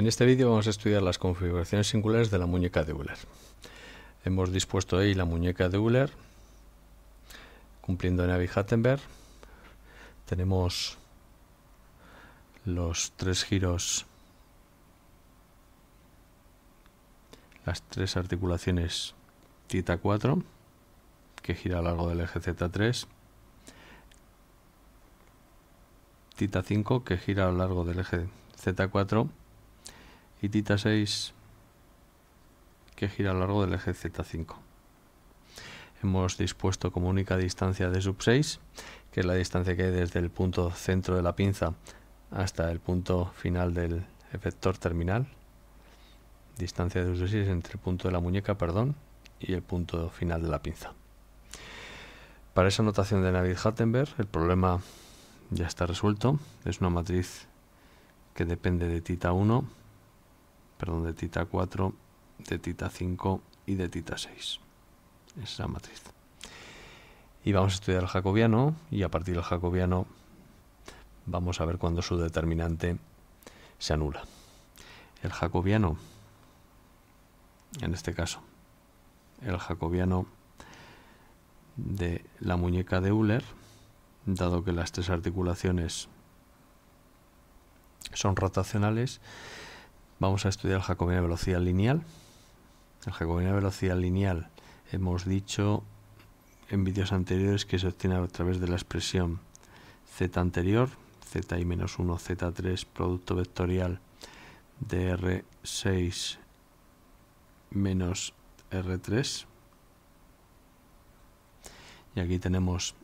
En este vídeo vamos a estudiar las configuraciones singulares de la muñeca de Euler. Hemos dispuesto ahí la muñeca de Euler, cumpliendo Navi-Hattenberg. Tenemos los tres giros, las tres articulaciones tita 4, que gira a lo largo del eje Z3, tita 5, que gira a lo largo del eje Z4, y tita 6 que gira a lo largo del eje Z5. Hemos dispuesto como única distancia de sub 6, que es la distancia que hay desde el punto centro de la pinza hasta el punto final del efector terminal, distancia de sub 6 entre el punto de la muñeca perdón, y el punto final de la pinza. Para esa notación de navid hattenberg el problema ya está resuelto. Es una matriz que depende de tita 1 perdón, de tita 4, de tita 5 y de tita 6. Esa es la matriz. Y vamos a estudiar el jacobiano y a partir del jacobiano vamos a ver cuándo su determinante se anula. El jacobiano, en este caso, el jacobiano de la muñeca de Euler, dado que las tres articulaciones son rotacionales, Vamos a estudiar el Jacobino de velocidad lineal. El jacobiano de velocidad lineal hemos dicho en vídeos anteriores que se obtiene a través de la expresión z anterior, zi menos 1, z3, producto vectorial de r6 menos r3. Y aquí tenemos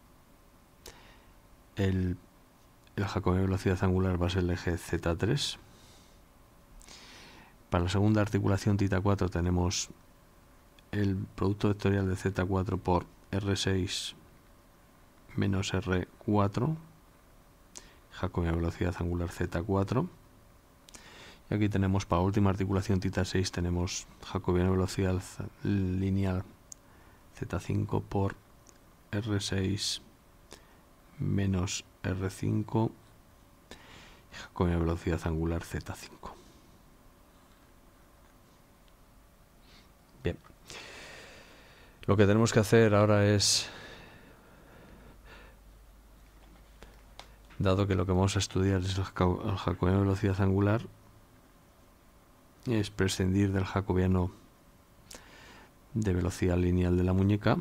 el, el de velocidad angular va a ser el eje z3 para la segunda articulación tita 4 tenemos el producto vectorial de Z4 por R6 menos R4, jacobian velocidad angular Z4. Y aquí tenemos para última articulación tita 6 tenemos jacobiana velocidad lineal Z5 por R6 menos R5 jacobiana velocidad angular Z5. Lo que tenemos que hacer ahora es, dado que lo que vamos a estudiar es el, jacobiano de velocidad angular, es prescindir del jacobiano de velocidad lineal de la muñeca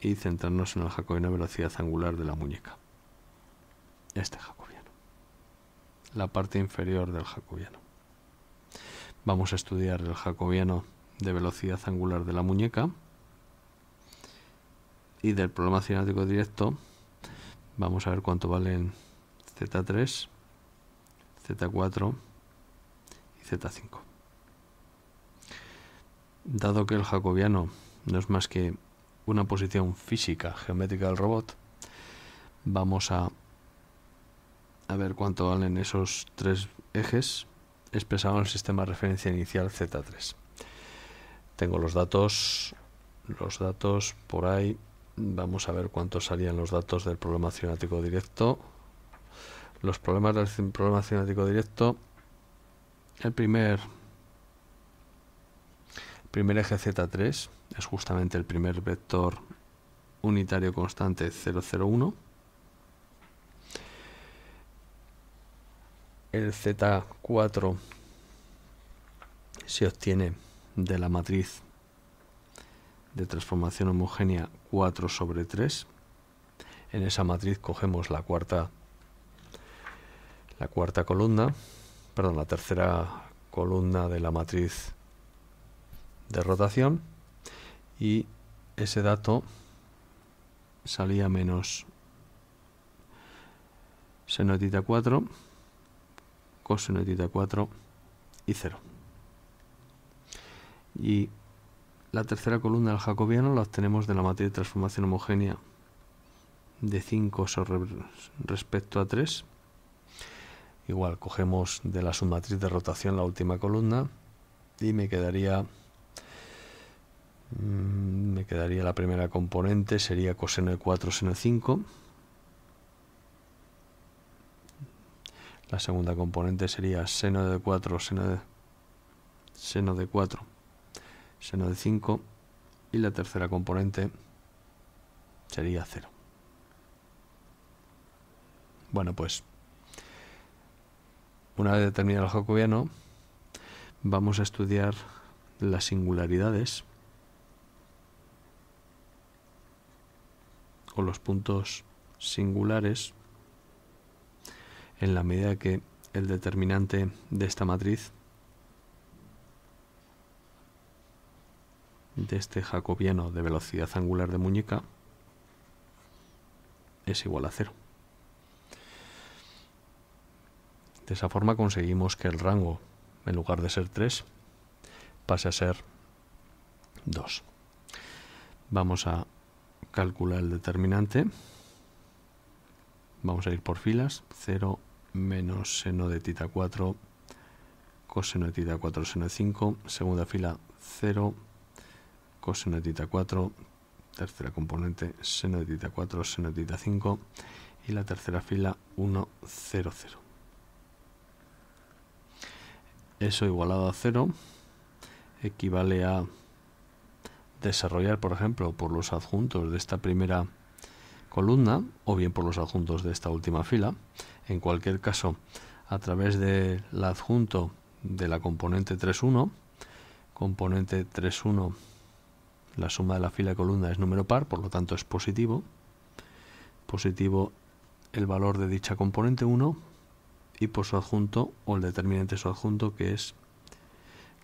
y centrarnos en el jacobiano de velocidad angular de la muñeca. Este jacobiano. La parte inferior del jacobiano. Vamos a estudiar el jacobiano de velocidad angular de la muñeca y del problema cinemático directo vamos a ver cuánto valen Z3, Z4 y Z5. Dado que el jacobiano no es más que una posición física geométrica del robot, vamos a, a ver cuánto valen esos tres ejes expresados en el sistema de referencia inicial Z3. Tengo los datos, los datos por ahí. Vamos a ver cuántos salían los datos del problema cinético directo. Los problemas del problema cinético directo. El primer, primer eje Z3 es justamente el primer vector unitario constante 001. El Z4 se obtiene de la matriz de transformación homogénea 4 sobre 3. En esa matriz cogemos la cuarta, la cuarta columna, perdón, la tercera columna de la matriz de rotación y ese dato salía menos seno de 4, coseno de 4 y 0. Y la tercera columna del jacobiano la obtenemos de la matriz de transformación homogénea de 5 respecto a 3. Igual cogemos de la submatriz de rotación la última columna y me quedaría mm, me quedaría la primera componente sería coseno de 4 seno de 5 la segunda componente sería seno de 4 seno de seno de 4 seno de 5 y la tercera componente sería 0. Bueno, pues una vez determinado el jacobiano, vamos a estudiar las singularidades o los puntos singulares en la medida que el determinante de esta matriz de este jacobiano de velocidad angular de muñeca es igual a 0, De esa forma conseguimos que el rango, en lugar de ser 3, pase a ser 2. Vamos a calcular el determinante. Vamos a ir por filas. 0 menos seno de tita 4, coseno de tita 4, seno de 5. Segunda fila 0 coseno de tita 4, tercera componente seno de tita 4, seno de tita 5 y la tercera fila 1, 0, 0. Eso igualado a 0 equivale a desarrollar, por ejemplo, por los adjuntos de esta primera columna o bien por los adjuntos de esta última fila. En cualquier caso, a través del adjunto de la componente 3.1, componente 1 la suma de la fila de columna es número par, por lo tanto es positivo. Positivo el valor de dicha componente 1 y por su adjunto o el determinante su adjunto que es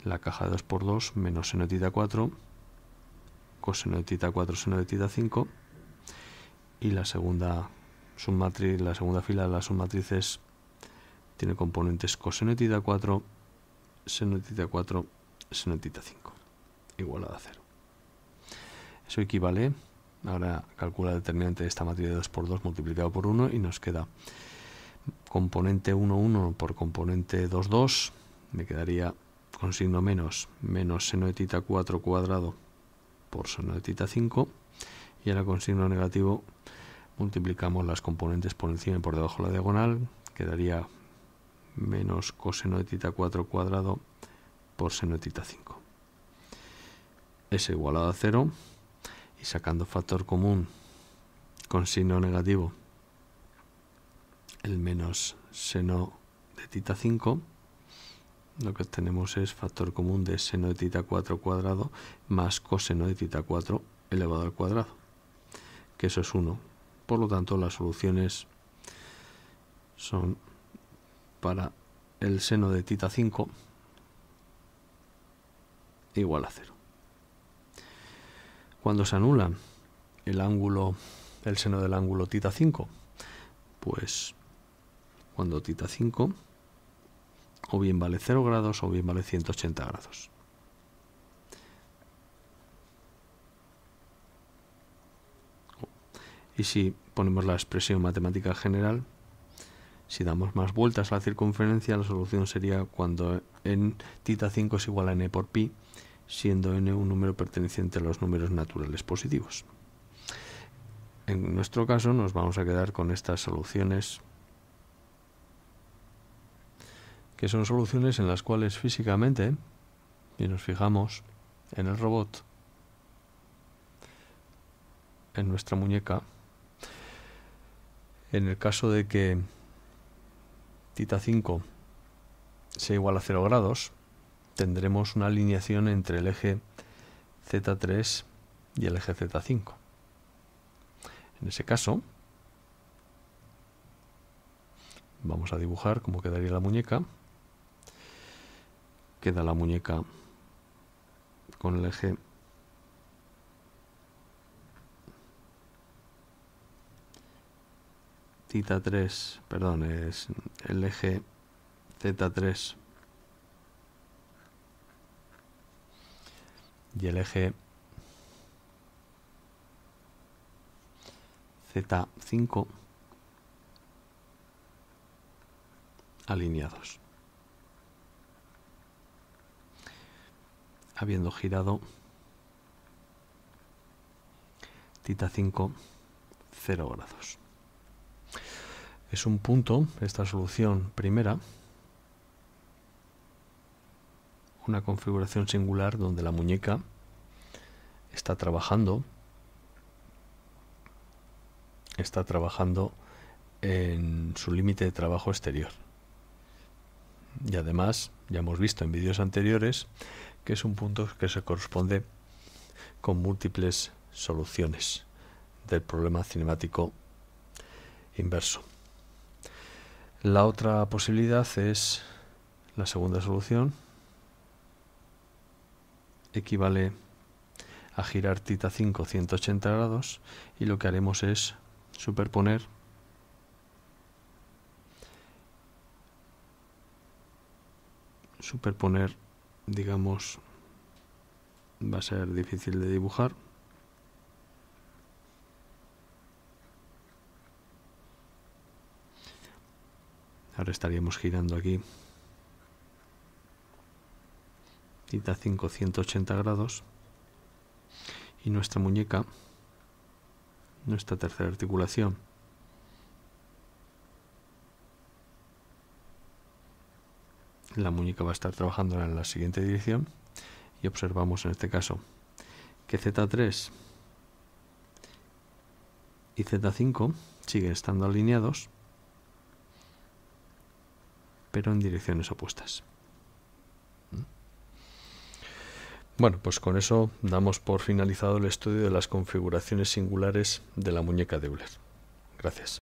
la caja de 2 por 2 menos seno de tita 4 coseno de tita 4 seno de tita 5 y la segunda la segunda fila de las submatrices tiene componentes coseno de tita 4 seno de tita 4 seno de tita 5 igual a 0 eso equivale, ahora calcula el determinante de esta matriz de 2 por 2 multiplicado por 1 y nos queda componente 1, 1 por componente 2, 2, me quedaría con signo menos, menos seno de tita 4 cuadrado por seno de tita 5, y ahora con signo negativo multiplicamos las componentes por encima y por debajo de la diagonal, quedaría menos coseno de tita 4 cuadrado por seno de tita 5. Es igualado a 0, y sacando factor común con signo negativo el menos seno de tita 5 lo que tenemos es factor común de seno de tita 4 cuadrado más coseno de tita 4 elevado al cuadrado que eso es 1 por lo tanto las soluciones son para el seno de tita 5 igual a 0 cuando se anula el ángulo, el seno del ángulo tita 5, pues cuando tita 5 o bien vale 0 grados o bien vale 180 grados. Y si ponemos la expresión matemática general, si damos más vueltas a la circunferencia, la solución sería cuando en tita 5 es igual a n por pi siendo n un número perteneciente a los números naturales positivos. En nuestro caso nos vamos a quedar con estas soluciones que son soluciones en las cuales físicamente, si nos fijamos en el robot, en nuestra muñeca, en el caso de que tita 5 sea igual a 0 grados, tendremos una alineación entre el eje Z3 y el eje Z5. En ese caso, vamos a dibujar cómo quedaría la muñeca. Queda la muñeca con el eje Tita 3, perdón, es el eje Z3 y el eje Z5 alineados. Habiendo girado tita 5 0 grados. Es un punto, esta solución primera, una configuración singular donde la muñeca está trabajando, está trabajando en su límite de trabajo exterior. Y además, ya hemos visto en vídeos anteriores que es un punto que se corresponde con múltiples soluciones del problema cinemático inverso. La otra posibilidad es la segunda solución equivale girar tita 5 180 grados y lo que haremos es superponer superponer digamos va a ser difícil de dibujar ahora estaríamos girando aquí tita 5 180 grados y nuestra muñeca, nuestra tercera articulación. La muñeca va a estar trabajando en la siguiente dirección y observamos en este caso que Z3 y Z5 siguen estando alineados pero en direcciones opuestas. Bueno, pues con eso damos por finalizado el estudio de las configuraciones singulares de la muñeca de Euler. Gracias.